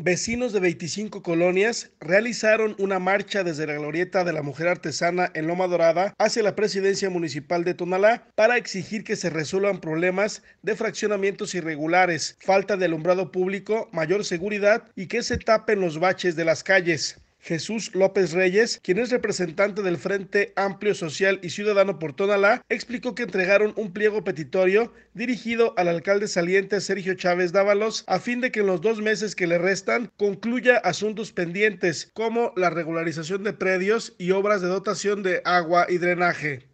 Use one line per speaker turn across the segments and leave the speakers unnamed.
Vecinos de 25 colonias realizaron una marcha desde la glorieta de la mujer artesana en Loma Dorada hacia la presidencia municipal de Tonalá para exigir que se resuelvan problemas de fraccionamientos irregulares, falta de alumbrado público, mayor seguridad y que se tapen los baches de las calles. Jesús López Reyes, quien es representante del Frente Amplio Social y Ciudadano por Tonalá, explicó que entregaron un pliego petitorio dirigido al alcalde saliente Sergio Chávez Dávalos a fin de que en los dos meses que le restan concluya asuntos pendientes como la regularización de predios y obras de dotación de agua y drenaje.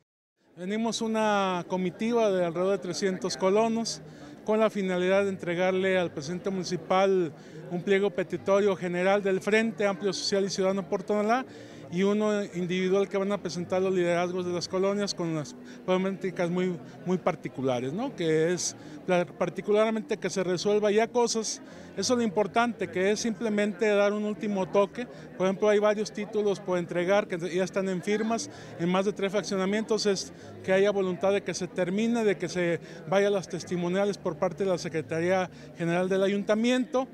Venimos una comitiva de alrededor de 300 colonos con la finalidad de entregarle al presidente municipal un pliego petitorio general del Frente Amplio Social y Ciudadano por Tonalá y uno individual que van a presentar los liderazgos de las colonias con las problemáticas muy, muy particulares, ¿no? que es particularmente que se resuelva ya cosas, eso es lo importante, que es simplemente dar un último toque, por ejemplo hay varios títulos por entregar que ya están en firmas, en más de tres fraccionamientos, es que haya voluntad de que se termine, de que se vayan las testimoniales por parte de la Secretaría General del Ayuntamiento,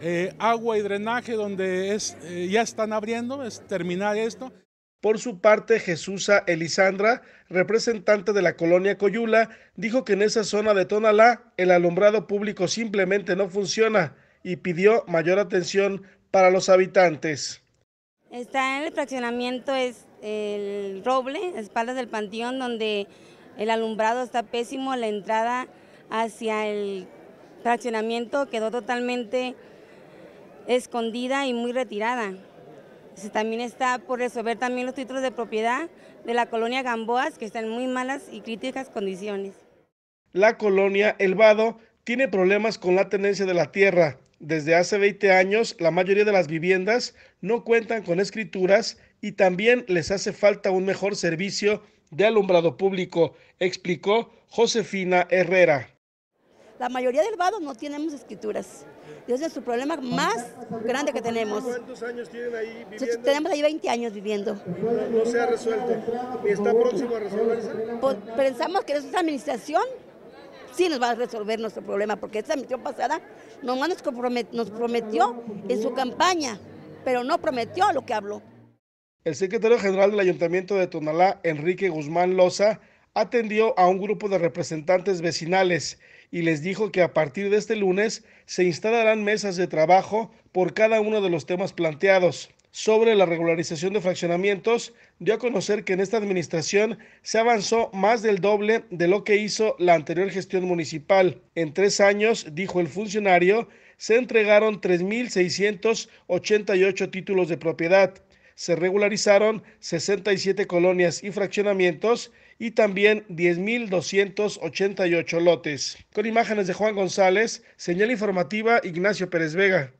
eh, agua y drenaje donde es, eh, ya están abriendo, es terminar esto.
Por su parte, Jesúsa Elisandra, representante de la colonia Coyula, dijo que en esa zona de Tonalá el alumbrado público simplemente no funciona y pidió mayor atención para los habitantes.
Está en el fraccionamiento, es el roble, espaldas del panteón, donde el alumbrado está pésimo, la entrada hacia el fraccionamiento quedó totalmente escondida y muy retirada. Este, también está por resolver también los títulos de propiedad de la colonia Gamboas, que está en muy malas y críticas condiciones.
La colonia El Vado tiene problemas con la tenencia de la tierra. Desde hace 20 años, la mayoría de las viviendas no cuentan con escrituras y también les hace falta un mejor servicio de alumbrado público, explicó Josefina Herrera.
La mayoría del vado no tenemos escrituras. Ese es su problema más grande que tenemos.
¿Cuántos años tienen ahí viviendo? Tenemos ahí
20 años viviendo. No,
se ha resuelto. ¿Y está próximo a resolverse?
pensamos que esa administración sí nos va a resolver nuestro problema, porque esta administración pasada nos, nos prometió en su campaña, pero no prometió lo que habló.
El secretario general del Ayuntamiento de Tonalá, Enrique Guzmán Loza, atendió a un grupo de representantes vecinales y les dijo que a partir de este lunes se instalarán mesas de trabajo por cada uno de los temas planteados. Sobre la regularización de fraccionamientos, dio a conocer que en esta administración se avanzó más del doble de lo que hizo la anterior gestión municipal. En tres años, dijo el funcionario, se entregaron 3.688 títulos de propiedad, se regularizaron 67 colonias y fraccionamientos y también 10.288 lotes. Con imágenes de Juan González, señal informativa Ignacio Pérez Vega.